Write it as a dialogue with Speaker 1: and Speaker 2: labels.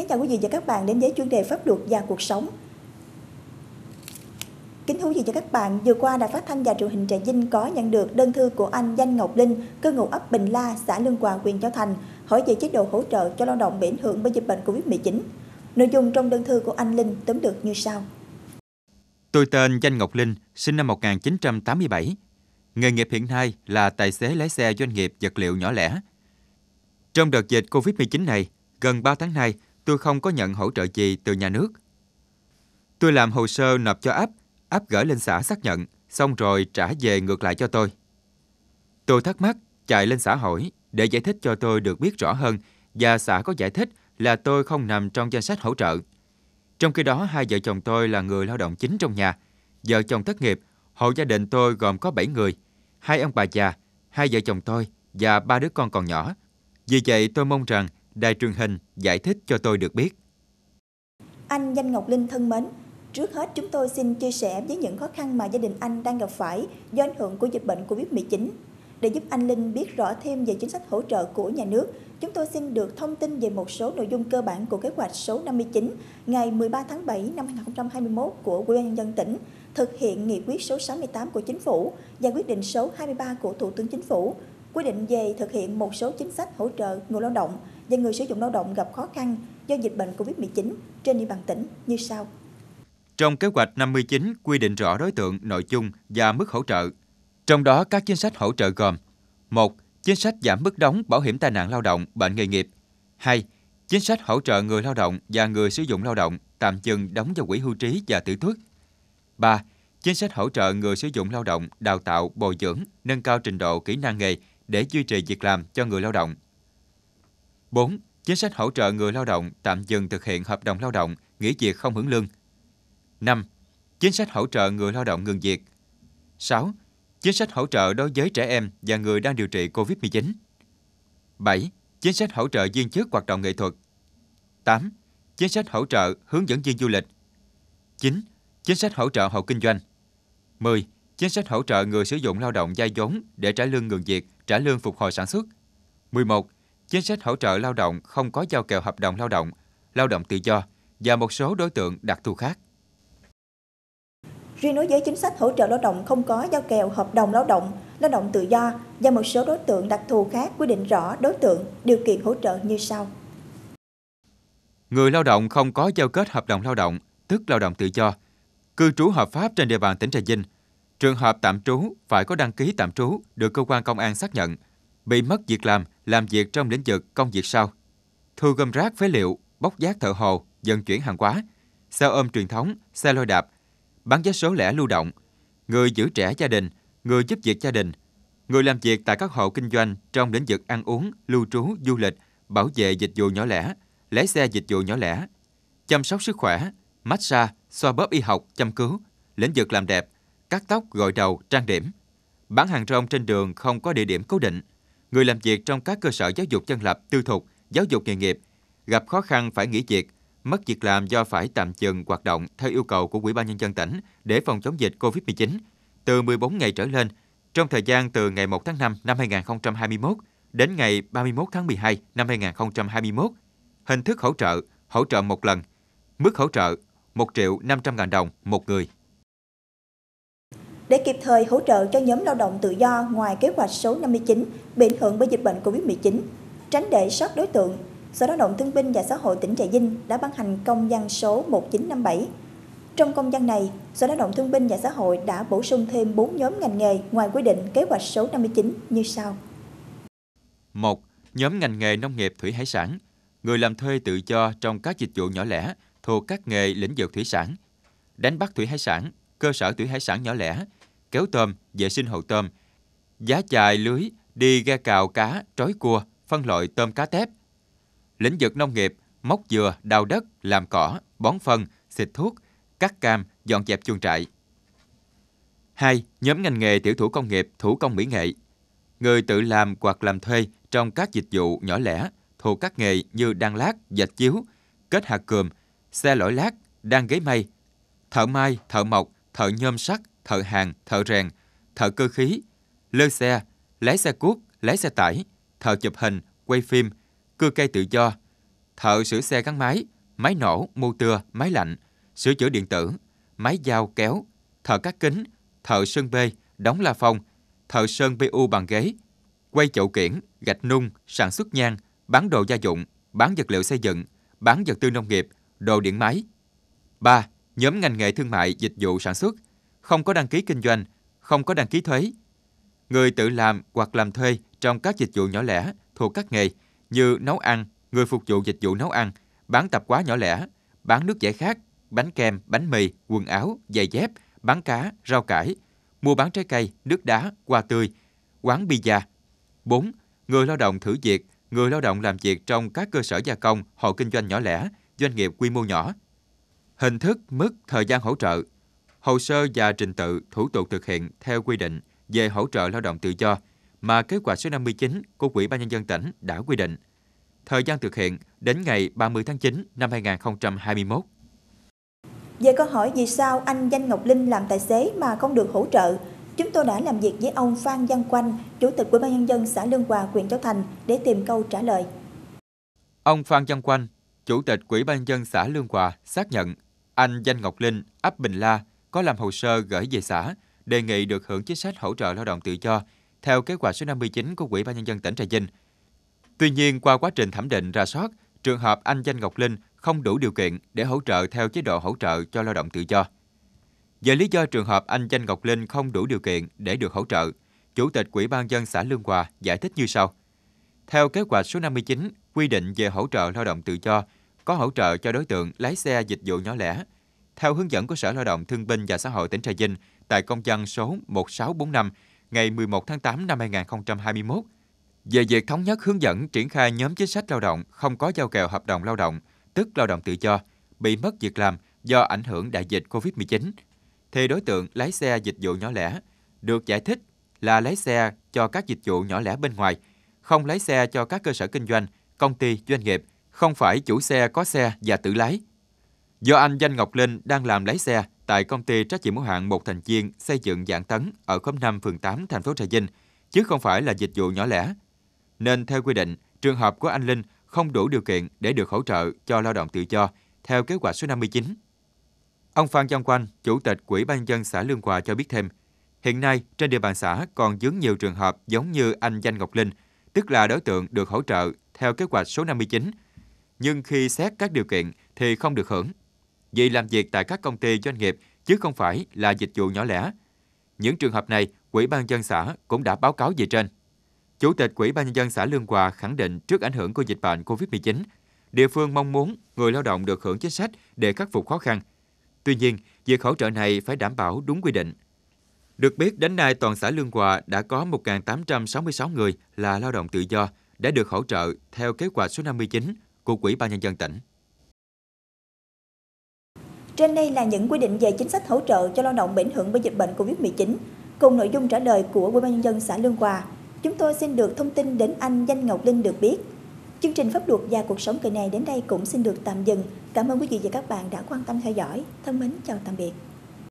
Speaker 1: kính chào quý vị và các bạn đến với chuyên đề pháp luật và cuộc sống. Kính thưa quý vị và các bạn, vừa qua Đài Phát thanh và Truyền hình Trà Vinh có nhận được đơn thư của anh Danh Ngọc Linh, cư ngụ ấp Bình La, xã Lương Hòa, huyện Châu Thành, hỏi về chế độ hỗ trợ cho lao động bị ảnh hưởng bởi dịch bệnh Covid-19. Nội dung trong đơn thư của anh Linh tóm được như sau.
Speaker 2: Tôi tên Danh Ngọc Linh, sinh năm 1987. Nghề nghiệp hiện nay là tài xế lái xe doanh nghiệp vật liệu nhỏ lẻ. Trong đợt dịch Covid-19 này, gần 3 tháng nay, tôi không có nhận hỗ trợ gì từ nhà nước. Tôi làm hồ sơ nộp cho ấp, ấp gửi lên xã xác nhận, xong rồi trả về ngược lại cho tôi. Tôi thắc mắc, chạy lên xã hỏi để giải thích cho tôi được biết rõ hơn và xã có giải thích là tôi không nằm trong danh sách hỗ trợ. Trong khi đó, hai vợ chồng tôi là người lao động chính trong nhà. Vợ chồng thất nghiệp, hộ gia đình tôi gồm có 7 người, hai ông bà già, hai vợ chồng tôi và ba đứa con còn nhỏ. Vì vậy, tôi mong rằng đài truyền hình giải thích cho tôi được biết.
Speaker 1: Anh Danh Ngọc Linh thân mến, trước hết chúng tôi xin chia sẻ với những khó khăn mà gia đình anh đang gặp phải do ảnh hưởng của dịch bệnh Covid-19. Để giúp anh Linh biết rõ thêm về chính sách hỗ trợ của nhà nước, chúng tôi xin được thông tin về một số nội dung cơ bản của kế hoạch số 59 ngày 13 tháng 7 năm 2021 của Ủy ban nhân dân tỉnh thực hiện nghị quyết số 68 của Chính phủ và quyết định số 23 của Thủ tướng Chính phủ quy định về thực hiện một số chính sách hỗ trợ người lao động và người sử dụng lao động gặp khó khăn do dịch bệnh COVID-19 trên địa bàn tỉnh như sau.
Speaker 2: Trong kế hoạch 59 quy định rõ đối tượng, nội dung và mức hỗ trợ. Trong đó các chính sách hỗ trợ gồm: 1. Chính sách giảm mức đóng bảo hiểm tai nạn lao động, bệnh nghề nghiệp. 2. Chính sách hỗ trợ người lao động và người sử dụng lao động tạm dừng đóng vào quỹ hưu trí và tử tuất. 3. Chính sách hỗ trợ người sử dụng lao động đào tạo, bồi dưỡng, nâng cao trình độ kỹ năng nghề để duy trì việc làm cho người lao động 4. Chính sách hỗ trợ người lao động tạm dừng thực hiện hợp đồng lao động, nghỉ việc không hưởng lương. 5. Chính sách hỗ trợ người lao động ngừng việc. 6. Chính sách hỗ trợ đối với trẻ em và người đang điều trị COVID-19. 7. Chính sách hỗ trợ viên chức hoạt động nghệ thuật. 8. Chính sách hỗ trợ hướng dẫn viên du lịch. 9. Chính sách hỗ trợ hộ kinh doanh. 10. Chính sách hỗ trợ người sử dụng lao động giai vốn để trả lương ngừng việc, trả lương phục hồi sản xuất. 11 chính sách hỗ trợ lao động không có giao kèo hợp đồng lao động, lao động tự do và một số đối tượng đặc thù khác.
Speaker 1: Riêng đối với chính sách hỗ trợ lao động không có giao kèo hợp đồng lao động, lao động tự do và một số đối tượng đặc thù khác quy định rõ đối tượng, điều kiện hỗ trợ như sau.
Speaker 2: Người lao động không có giao kết hợp đồng lao động, tức lao động tự do, cư trú hợp pháp trên địa bàn tỉnh Trà Vinh. Trường hợp tạm trú phải có đăng ký tạm trú được cơ quan công an xác nhận, bị mất việc làm làm việc trong lĩnh vực công việc sau. Thu gom rác phế liệu, bóc giác thợ hồ, vận chuyển hàng hóa, xe ôm truyền thống, xe lôi đạp, bán vé số lẻ lưu động, người giữ trẻ gia đình, người giúp việc gia đình, người làm việc tại các hộ kinh doanh trong lĩnh vực ăn uống, lưu trú, du lịch, bảo vệ dịch vụ nhỏ lẻ, lái xe dịch vụ nhỏ lẻ, chăm sóc sức khỏe, massage, xoa bóp y học, chăm cứu, lĩnh vực làm đẹp, cắt tóc, gội đầu, trang điểm. Bán hàng rong trên đường không có địa điểm cố định, người làm việc trong các cơ sở giáo dục chân lập tư thục, giáo dục nghề nghiệp gặp khó khăn phải nghỉ việc, mất việc làm do phải tạm dừng hoạt động theo yêu cầu của Ủy ban nhân dân tỉnh để phòng chống dịch COVID-19 từ 14 ngày trở lên trong thời gian từ ngày 1 tháng 5 năm 2021 đến ngày 31 tháng 12 năm 2021. Hình thức hỗ trợ, hỗ trợ một lần. Mức hỗ trợ 1 triệu 500 ngàn đồng một người
Speaker 1: để kịp thời hỗ trợ cho nhóm lao động tự do ngoài kế hoạch số 59 bị ảnh hưởng bởi dịch bệnh COVID-19, tránh để sót đối tượng. Sở Lao động Thương binh và Xã hội tỉnh Trà Vinh đã ban hành công văn số 1957. Trong công văn này, Sở Lao động Thương binh và Xã hội đã bổ sung thêm 4 nhóm ngành nghề ngoài quy định kế hoạch số 59 như sau.
Speaker 2: 1. Nhóm ngành nghề nông nghiệp thủy hải sản, người làm thuê tự do trong các dịch vụ nhỏ lẻ thuộc các nghề lĩnh vực thủy sản, đánh bắt thủy hải sản, cơ sở thủy hải sản nhỏ lẻ, kéo tôm, vệ sinh hậu tôm, giá chài lưới, đi ghe cào cá, trói cua, phân loại tôm cá tép. Lĩnh vực nông nghiệp, móc dừa, đào đất, làm cỏ, bón phân, xịt thuốc, cắt cam, dọn dẹp chuồng trại. 2. Nhóm ngành nghề tiểu thủ công nghiệp, thủ công mỹ nghệ. Người tự làm hoặc làm thuê trong các dịch vụ nhỏ lẻ thuộc các nghề như đan lát, dệt chiếu, kết hạt cườm, xe lỗi lát, đan ghế may, thợ mai, thợ mộc, thợ nhôm sắt, thợ hàng, thợ rèn, thợ cơ khí, lơ xe, lái xe cuốc, lái xe tải, thợ chụp hình, quay phim, cưa cây tự do, thợ sửa xe gắn máy, máy nổ, mô tưa, máy lạnh, sửa chữa điện tử, máy dao, kéo, thợ cắt kính, thợ sơn bê, đóng la phong, thợ sơn PU bằng ghế, quay chậu kiển, gạch nung, sản xuất nhang, bán đồ gia dụng, bán vật liệu xây dựng, bán vật tư nông nghiệp, đồ điện máy. 3. Nhóm ngành nghề thương mại, dịch vụ sản xuất – không có đăng ký kinh doanh, không có đăng ký thuế. Người tự làm hoặc làm thuê trong các dịch vụ nhỏ lẻ thuộc các nghề như nấu ăn, người phục vụ dịch vụ nấu ăn, bán tạp hóa nhỏ lẻ, bán nước giải khát, bánh kem, bánh mì, quần áo, giày dép, bán cá, rau cải, mua bán trái cây, nước đá, hoa tươi, quán pizza. 4. Người lao động thử việc, người lao động làm việc trong các cơ sở gia công, hộ kinh doanh nhỏ lẻ, doanh nghiệp quy mô nhỏ. Hình thức, mức, thời gian hỗ trợ – hồ sơ và trình tự thủ tục thực hiện theo quy định về hỗ trợ lao động tự do mà kết quả số 59 của quỹ ban nhân dân tỉnh đã quy định. Thời gian thực hiện đến ngày 30 tháng 9 năm 2021.
Speaker 1: Về câu hỏi vì sao anh Danh Ngọc Linh làm tài xế mà không được hỗ trợ, chúng tôi đã làm việc với ông Phan Văn Quanh, Chủ tịch Ủy ban nhân dân xã Lương Hòa, huyện Châu Thành để tìm câu trả lời.
Speaker 2: Ông Phan Văn Quanh, Chủ tịch Ủy ban nhân dân xã Lương Hòa xác nhận anh Danh Ngọc Linh, ấp Bình La, có làm hồ sơ gửi về xã đề nghị được hưởng chính sách hỗ trợ lao động tự do theo kế hoạch số 59 của Ủy ban nhân dân tỉnh Trà Vinh. Tuy nhiên, qua quá trình thẩm định ra soát, trường hợp anh Danh Ngọc Linh không đủ điều kiện để hỗ trợ theo chế độ hỗ trợ cho lao động tự do. Về lý do trường hợp anh Danh Ngọc Linh không đủ điều kiện để được hỗ trợ, Chủ tịch Ủy ban dân xã Lương Hòa giải thích như sau. Theo kế hoạch số 59, quy định về hỗ trợ lao động tự do có hỗ trợ cho đối tượng lái xe dịch vụ nhỏ lẻ, theo hướng dẫn của Sở Lao động Thương binh và Xã hội tỉnh Trà Vinh tại công văn số 1645 ngày 11 tháng 8 năm 2021 về việc thống nhất hướng dẫn triển khai nhóm chính sách lao động không có giao kèo hợp đồng lao động, tức lao động tự do, bị mất việc làm do ảnh hưởng đại dịch COVID-19, thì đối tượng lái xe dịch vụ nhỏ lẻ được giải thích là lái xe cho các dịch vụ nhỏ lẻ bên ngoài, không lái xe cho các cơ sở kinh doanh, công ty, doanh nghiệp, không phải chủ xe có xe và tự lái, Do anh Danh Ngọc Linh đang làm lái xe tại công ty trách nhiệm hữu hạn một thành viên xây dựng dạng tấn ở khóm 5 phường 8 thành phố Trà Vinh, chứ không phải là dịch vụ nhỏ lẻ. Nên theo quy định, trường hợp của anh Linh không đủ điều kiện để được hỗ trợ cho lao động tự do theo kế hoạch số 59. Ông Phan Văn Quanh, Chủ tịch Quỹ ban dân xã Lương Hòa cho biết thêm, hiện nay trên địa bàn xã còn vướng nhiều trường hợp giống như anh Danh Ngọc Linh, tức là đối tượng được hỗ trợ theo kế hoạch số 59, nhưng khi xét các điều kiện thì không được hưởng vì làm việc tại các công ty doanh nghiệp chứ không phải là dịch vụ nhỏ lẻ. Những trường hợp này, quỹ ban dân xã cũng đã báo cáo về trên. Chủ tịch quỹ ban nhân dân xã Lương Hòa khẳng định trước ảnh hưởng của dịch bệnh COVID-19, địa phương mong muốn người lao động được hưởng chính sách để khắc phục khó khăn. Tuy nhiên, việc hỗ trợ này phải đảm bảo đúng quy định. Được biết, đến nay toàn xã Lương Hòa đã có 1.866 người là lao động tự do đã được hỗ trợ theo kế hoạch số 59 của Quỹ ban nhân dân tỉnh.
Speaker 1: Trên đây là những quy định về chính sách hỗ trợ cho lao động bị ảnh hưởng bởi dịch bệnh Covid-19, cùng nội dung trả lời của Ủy ban nhân dân xã Lương Hòa. Chúng tôi xin được thông tin đến anh Danh Ngọc Linh được biết. Chương trình Pháp luật và cuộc sống kỳ này đến đây cũng xin được tạm dừng. Cảm ơn quý vị và các bạn đã quan tâm theo dõi. Thân mến chào tạm biệt.